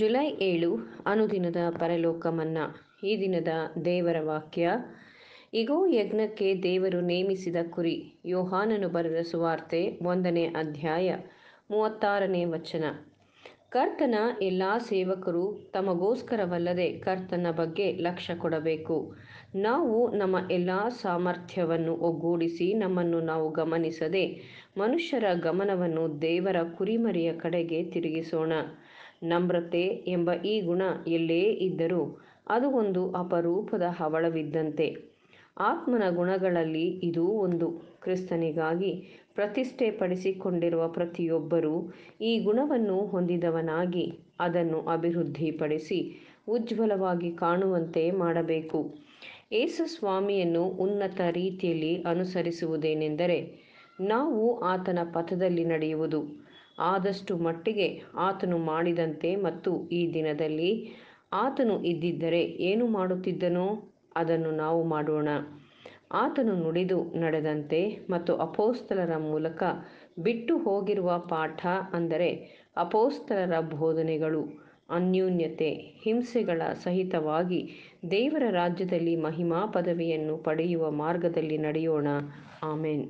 July ಏಳು ಅನುದಿನದ ಪರಲೋಕ ಈ ದಿನದ ದೇವರ ವಾಕ್ಯ ಇಗೋ ಯಜ್ಞಕ್ಕೆ ದೇವರು ನೇಮಿಸಿದ ಕುರಿ ಯೋಹಾನನು ಬರೆದ ಸುವಾರ್ತೆ ಒಂದನೇ ಅಧ್ಯಾಯ ಮೂವತ್ತಾರನೇ ವಚನ ಕರ್ತನ ಎಲ್ಲ ಸೇವಕರು ತಮಗೋಸ್ಕರವಲ್ಲದೆ ಕರ್ತನ ಬಗ್ಗೆ ಲಕ್ಷ್ಯ ಕೊಡಬೇಕು ನಾವು ನಮ್ಮ ಎಲ್ಲ ಸಾಮರ್ಥ್ಯವನ್ನು ಒಗ್ಗೂಡಿಸಿ ನಮ್ಮನ್ನು ನಾವು ಗಮನಿಸದೆ ಮನುಷ್ಯರ ಗಮನವನ್ನು ದೇವರ ಕುರಿಮರಿಯ ಕಡೆಗೆ ತಿರುಗಿಸೋಣ ನಮ್ರತೆ ಎಂಬ ಈ ಗುಣ ಎಲ್ಲೇ ಇದ್ದರೂ ಅದು ಒಂದು ಅಪರೂಪದ ಹವಳವಿದ್ದಂತೆ ಆತ್ಮನ ಗುಣಗಳಲ್ಲಿ ಇದು ಒಂದು ಕ್ರಿಸ್ತನಿಗಾಗಿ ಪ್ರತಿಷ್ಠೆಪಡಿಸಿಕೊಂಡಿರುವ ಪ್ರತಿಯೊಬ್ಬರೂ ಈ ಗುಣವನ್ನು ಹೊಂದಿದವನಾಗಿ ಅದನ್ನು ಅಭಿವೃದ್ಧಿಪಡಿಸಿ ಉಜ್ವಲವಾಗಿ ಕಾಣುವಂತೆ ಮಾಡಬೇಕು ಏಸು ಸ್ವಾಮಿಯನ್ನು ಉನ್ನತ ರೀತಿಯಲ್ಲಿ ಅನುಸರಿಸುವುದೇನೆಂದರೆ ನಾವು ಆತನ ಪಥದಲ್ಲಿ ನಡೆಯುವುದು ಆದಷ್ಟು ಮಟ್ಟಿಗೆ ಆತನು ಮಾಡಿದಂತೆ ಮತ್ತು ಈ ದಿನದಲ್ಲಿ ಆತನು ಇದ್ದಿದ್ದರೆ ಏನು ಮಾಡುತ್ತಿದ್ದನೋ ಅದನ್ನು ನಾವು ಮಾಡೋಣ ಆತನು ನುಡಿದು ನಡೆದಂತೆ ಮತ್ತು ಅಪೋಸ್ತಲರ ಮೂಲಕ ಬಿಟ್ಟು ಹೋಗಿರುವ ಪಾಠ ಅಂದರೆ ಅಪೋಸ್ತಲರ ಬೋಧನೆಗಳು ಅನ್ಯೂನ್ಯತೆ ಹಿಂಸೆಗಳ ಸಹಿತವಾಗಿ ದೇವರ ರಾಜ್ಯದಲ್ಲಿ ಮಹಿಮಾ ಪದವಿಯನ್ನು ಪಡೆಯುವ ಮಾರ್ಗದಲ್ಲಿ ನಡೆಯೋಣ ಆಮೇನ್